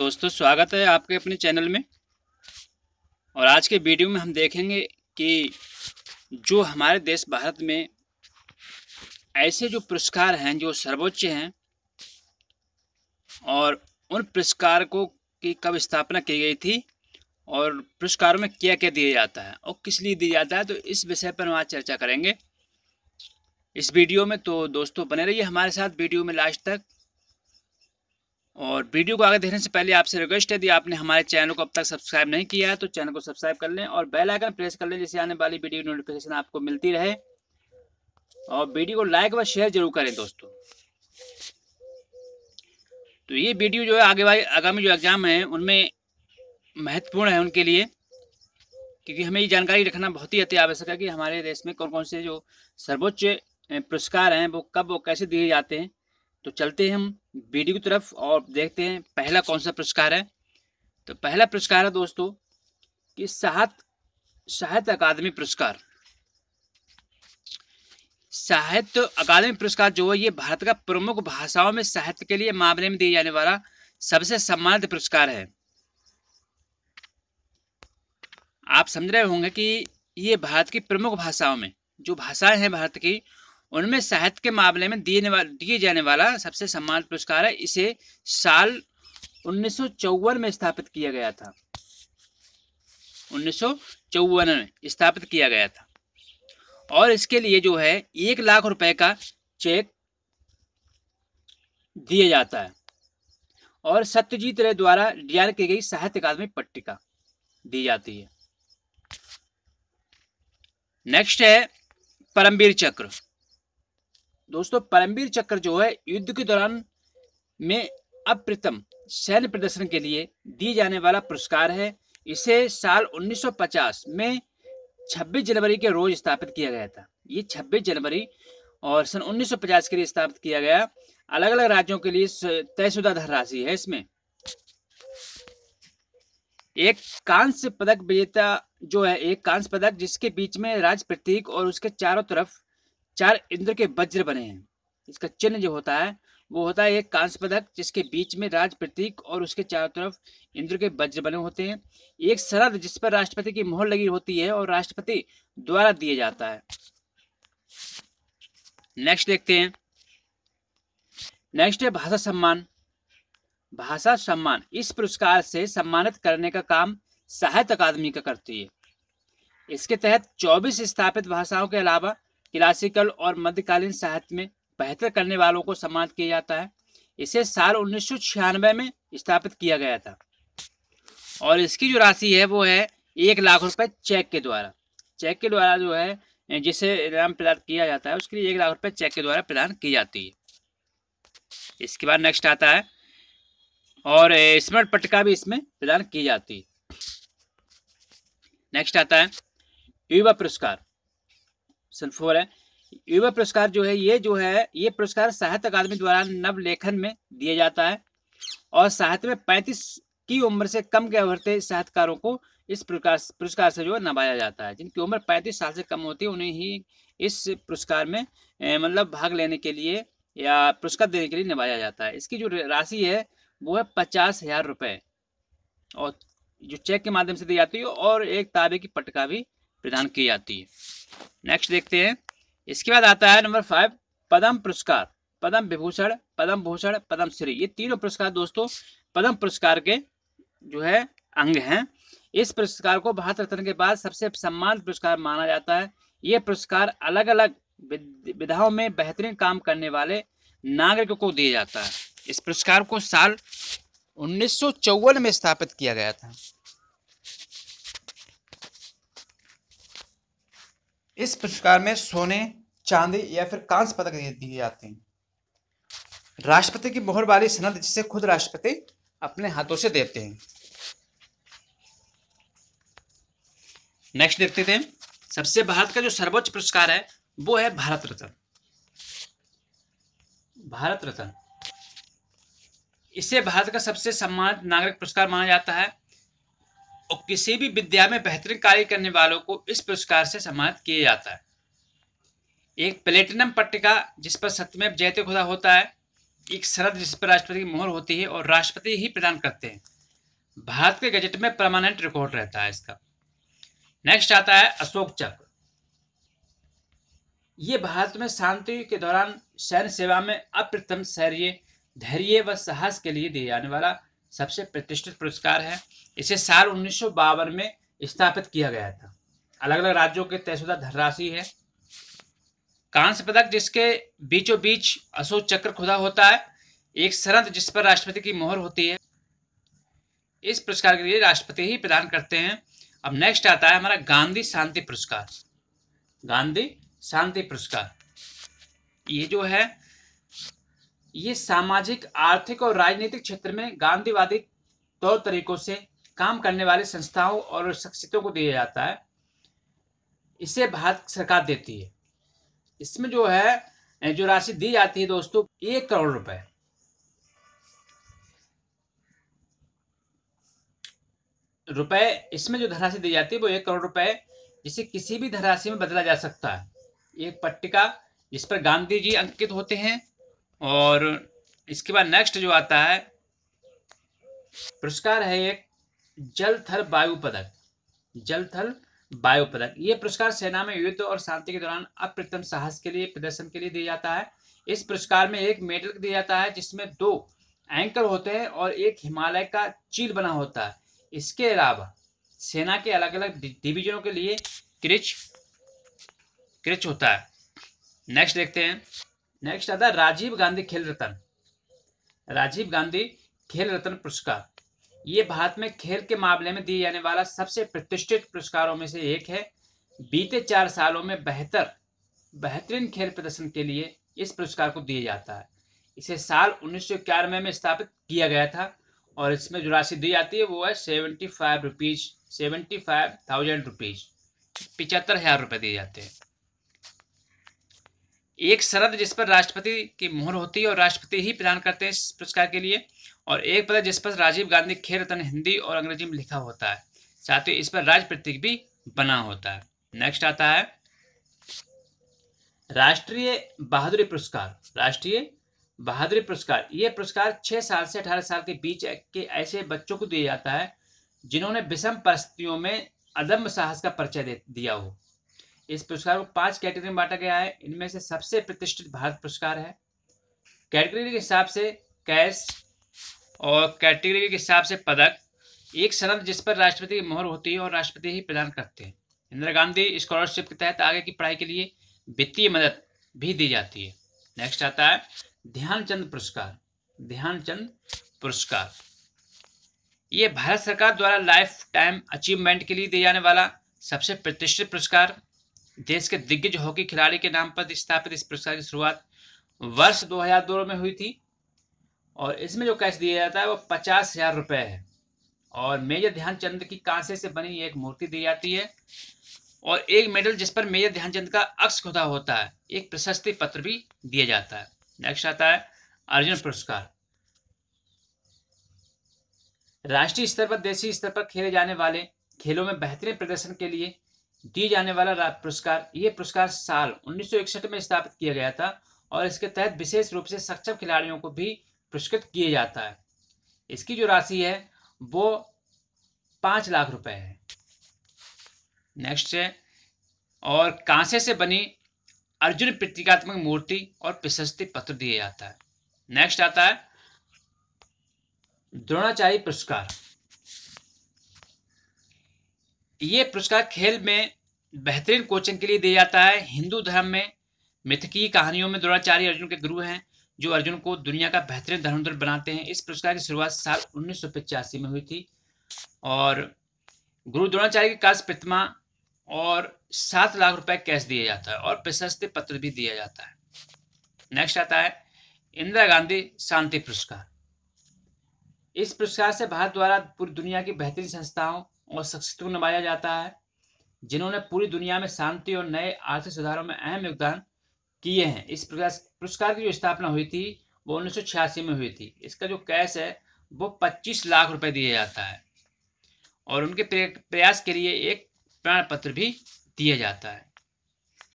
दोस्तों स्वागत है आपके अपने चैनल में और आज के वीडियो में हम देखेंगे कि जो हमारे देश भारत में ऐसे जो पुरस्कार हैं जो सर्वोच्च हैं और उन पुरस्कार को की कब स्थापना की गई थी और पुरस्कारों में क्या क्या दिया जाता है और किस लिए दिया जाता है तो इस विषय पर हम आज चर्चा करेंगे इस वीडियो में तो दोस्तों बने रहिए हमारे साथ वीडियो में लास्ट तक और वीडियो को आगे देखने से पहले आपसे रिक्वेस्ट है यदि आपने हमारे चैनल को अब तक सब्सक्राइब नहीं किया है तो चैनल को सब्सक्राइब कर लें और बेल आइकन प्रेस कर लें जिससे आने वाली वीडियो नोटिफिकेशन आपको मिलती रहे और वीडियो को लाइक व शेयर जरूर करें दोस्तों तो ये वीडियो जो है आगे वाली आगामी जो एग्ज़ाम है उनमें महत्वपूर्ण है उनके लिए क्योंकि हमें ये जानकारी रखना बहुत ही अति आवश्यक है कि हमारे देश में कौन कौन से जो सर्वोच्च पुरस्कार हैं वो कब वो कैसे दिए जाते हैं तो चलते हैं हम वीडियो की तरफ और देखते हैं पहला कौन सा पुरस्कार है तो पहला पुरस्कार है दोस्तों कि साहित्य साहित्य अकादमी पुरस्कार साहित्य अकादमी पुरस्कार जो है ये भारत का प्रमुख भाषाओं में साहित्य के लिए मामले में दिए जाने वाला सबसे सम्मानित पुरस्कार है आप समझ रहे होंगे कि ये भारत की प्रमुख भाषाओं में जो भाषाएं हैं भारत की उनमें साहित्य के मामले में दिए दिए जाने वाला सबसे सम्मान पुरस्कार है इसे साल उन्नीस में स्थापित किया गया था उन्नीस में स्थापित किया गया था और इसके लिए जो है एक लाख रुपए का चेक दिया जाता है और सत्यजीत रे द्वारा डिजाइन की गई साहित्य अकादमी पट्टिका दी जाती है नेक्स्ट है परमवीर चक्र दोस्तों परमवीर चक्र जो है युद्ध के दौरान में अप्रतम सैन्य प्रदर्शन के लिए दी जाने वाला पुरस्कार है इसे साल 1950 में 26 जनवरी के रोज स्थापित किया गया था ये 26 जनवरी और सन 1950 के लिए स्थापित किया गया अलग अलग राज्यों के लिए तयशुदा धनराशि है इसमें एक कांस्य पदक विजेता जो है एक कांस्य पदक जिसके बीच में राज प्रतीक और उसके चारों तरफ चार इंद्र के वज्र बने हैं इसका चिन्ह जो होता है वो होता है एक कांस पदक जिसके बीच में राज प्रतीक और उसके चारों तरफ इंद्र के वज्र बने होते हैं एक शरद जिस पर राष्ट्रपति की मोहर लगी होती है और राष्ट्रपति द्वारा दिए जाता है नेक्स्ट देखते हैं नेक्स्ट है भाषा सम्मान भाषा सम्मान इस पुरस्कार से सम्मानित करने का काम साहित्य अकादमी का करती है इसके तहत 24 स्थापित भाषाओं के अलावा क्लासिकल और मध्यकालीन साहित्य में बेहतर करने वालों को सम्मानित किया जाता है इसे साल उन्नीस में स्थापित किया गया था और इसकी जो राशि है वो है एक लाख रुपए चेक के द्वारा चेक के द्वारा जो है जिसे इनाम प्रदान किया जाता है उसके लिए एक लाख रुपए चेक के द्वारा प्रदान की जाती है इसके बाद नेक्स्ट आता है और स्मरण पटका भी इसमें प्रदान की जाती है नेक्स्ट आता है युवा पुरस्कार सल्फोर है युवा पुरस्कार जो है ये जो है ये पुरस्कार साहित्य अकादमी द्वारा नव लेखन में दिया जाता है और साहित्य में पैंतीस की उम्र से कम के उभरते साहित्यकारों को इस प्रकार पुरस्कार से जो है नवाजा जाता है जिनकी उम्र पैंतीस साल से कम होती है उन्हें ही इस पुरस्कार में मतलब भाग लेने के लिए या पुरस्कार देने के लिए नवाजा जाता है इसकी जो राशि है वो है पचास हजार रुपये और जो चेक के माध्यम से दी जाती है और एक ताबे की पटका भी प्रदान की जाती है नेक्स्ट देखते हैं इसके बाद आता है नंबर फाइव पद्म पुरस्कार पद्म विभूषण पद्म भूषण पद्म श्री ये तीनों पुरस्कार दोस्तों पद्म पुरस्कार के जो है अंग हैं इस पुरस्कार को भारत रत्न के बाद सबसे सम्मान पुरस्कार माना जाता है ये पुरस्कार अलग अलग विधाओं में बेहतरीन काम करने वाले नागरिकों को दिया जाता है इस पुरस्कार को साल उन्नीस में स्थापित किया गया था इस पुरस्कार में सोने चांदी या फिर कांस्य पदक दिए जाते हैं राष्ट्रपति की मोहर वाली सनद जिसे खुद राष्ट्रपति अपने हाथों से देते हैं नेक्स्ट देखते थे सबसे भारत का जो सर्वोच्च पुरस्कार है वो है भारत रत्न भारत रत्न इसे भारत का सबसे सम्मान नागरिक पुरस्कार माना जाता है और किसी भी विद्या में बेहतरीन कार्य करने वालों को इस पुरस्कार से सम्मानित किया जाता है एक प्लेटिनम पट्टिका जिस पर सत्यमेव जयते खुदा होता है एक शरद जिस पर राष्ट्रपति की मोहर होती है और राष्ट्रपति ही प्रदान करते हैं भारत के गजट में परमानेंट रिकॉर्ड रहता है इसका नेक्स्ट आता है अशोक चक्र ये भारत में शांति के दौरान सैन्य सेवा में अप्रथम शैर्य धैर्य व साहस के लिए दिया जाने वाला सबसे प्रतिष्ठित पुरस्कार है इसे साल उन्नीस में स्थापित किया गया था अलग अलग राज्यों के तयशुदा धनराशि है कांस्य पदक जिसके बीचों बीच अशोक चक्र खुदा होता है एक सरंत जिस पर राष्ट्रपति की मोहर होती है इस पुरस्कार के लिए राष्ट्रपति ही प्रदान करते हैं अब नेक्स्ट आता है हमारा गांधी शांति पुरस्कार गांधी शांति पुरस्कार ये जो है ये सामाजिक आर्थिक और राजनीतिक क्षेत्र में गांधीवादी तौर तरीकों से काम करने वाले संस्थाओं और शख्सियतों को दिया जाता है इसे भारत सरकार देती है इसमें जो है जो राशि दी जाती है दोस्तों एक करोड़ रुपए रुपए इसमें जो धनराशि दी जाती है वो एक करोड़ रुपए जिसे किसी भी धनराशि में बदला जा सकता है एक पट्टिका जिस पर गांधी जी अंकित होते हैं और इसके बाद नेक्स्ट जो आता है पुरस्कार है एक जल थल वायु पदक जल थल वायु पदक ये पुरस्कार सेना में युद्ध और शांति के दौरान अप्रतिम साहस के लिए प्रदर्शन के लिए दिया जाता है इस पुरस्कार में एक मेडल दिया जाता है जिसमें दो एंकर होते हैं और एक हिमालय का चील बना होता है इसके अलावा सेना के अलग अलग डिवीजनों के लिए क्रिच क्रिच होता है नेक्स्ट देखते हैं नेक्स्ट आता है राजीव गांधी खेल रत्न राजीव गांधी खेल रत्न पुरस्कार ये भारत में खेल के मामले में दिए जाने वाला सबसे प्रतिष्ठित पुरस्कारों में से एक है बीते चार सालों में बेहतर बेहतरीन खेल प्रदर्शन के लिए इस पुरस्कार को दिया जाता है इसे साल उन्नीस में स्थापित किया गया था और इसमें जो राशि दी जाती है वो है seventy five rupees seventy five thousand rupees पिचहत्तर हज़ार रुपये दिए जाते हैं एक शरद जिस पर राष्ट्रपति की मोहर होती है और राष्ट्रपति ही प्रदान करते हैं इस पुरस्कार के लिए और एक पद जिस पर राजीव गांधी खेल रत्न हिंदी और अंग्रेजी में लिखा होता है साथ ही इस पर राज प्रतीक भी बना होता है नेक्स्ट आता है राष्ट्रीय बहादुरी पुरस्कार राष्ट्रीय बहादुरी पुरस्कार ये पुरस्कार छह साल से अठारह साल के बीच के ऐसे बच्चों को दिया जाता है जिन्होंने विषम परिस्थितियों में अदम्य साहस का परिचय दिया हो इस पुरस्कार को पांच कैटेगरी में बांटा गया है इनमें से सबसे प्रतिष्ठित भारत पुरस्कार है कैटेगरी के हिसाब से कैश और कैटेगरी के हिसाब से पदक एक सनद जिस पर राष्ट्रपति की मोहर होती है और राष्ट्रपति ही प्रदान करते हैं इंदिरा गांधी स्कॉलरशिप के तहत आगे की पढ़ाई के लिए वित्तीय मदद भी दी जाती है नेक्स्ट आता है ध्यानचंद पुरस्कार ध्यानचंद पुरस्कार ये भारत सरकार द्वारा लाइफ टाइम अचीवमेंट के लिए दिए जाने वाला सबसे प्रतिष्ठित पुरस्कार देश के दिग्गज हॉकी खिलाड़ी के नाम पर स्थापित इस पुरस्कार की शुरुआत वर्ष 2002 में हुई थी और इसमें जो कैश दिया जाता है वो पचास हजार रुपये है और मेजर ध्यानचंद की कांसे से बनी एक मूर्ति दी जाती है और एक मेडल जिस पर मेजर ध्यानचंद का अक्ष खुदा होता है एक प्रशस्ति पत्र भी दिया जाता है नेक्स्ट आता है अर्जुन पुरस्कार राष्ट्रीय स्तर पर देशी स्तर पर खेले जाने वाले खेलों में बेहतरीन प्रदर्शन के लिए दिए जाने वाला पुरस्कार ये पुरस्कार साल उन्नीस में स्थापित किया गया था और इसके तहत विशेष रूप से सक्षम खिलाड़ियों को भी पुरस्कृत किया जाता है इसकी जो राशि है वो पाँच लाख रुपए है नेक्स्ट है और कांसे से बनी अर्जुन प्रतीकात्मक मूर्ति और प्रशस्ति पत्र दिया जाता है नेक्स्ट आता है द्रोणाचार्य पुरस्कार ये पुरस्कार खेल में बेहतरीन कोचिंग के लिए दिया जाता है हिंदू धर्म में मिथकीय कहानियों में द्रोणाचार्य अर्जुन के गुरु हैं जो अर्जुन को दुनिया का बेहतरीन धर्मधर बनाते हैं इस पुरस्कार की शुरुआत साल उन्नीस में हुई थी और गुरु द्रोणाचार्य की काश प्रतिमा और सात लाख रुपए कैश दिया जाता है और प्रशस्ति पत्र भी दिया जाता है नेक्स्ट आता है इंदिरा गांधी शांति पुरस्कार इस पुरस्कार से भारत द्वारा पूरी दुनिया की बेहतरीन संस्थाओं और शख्सियतों नवाया जाता है जिन्होंने पूरी दुनिया में शांति और नए आर्थिक सुधारों में अहम योगदान किए हैं इस प्रकार पुरस्कार की जो स्थापना हुई थी वो उन्नीस में हुई थी इसका जो कैश है वो पच्चीस लाख रुपए दिया जाता है और उनके प्रयास के लिए एक प्रमाण पत्र भी दिया जाता है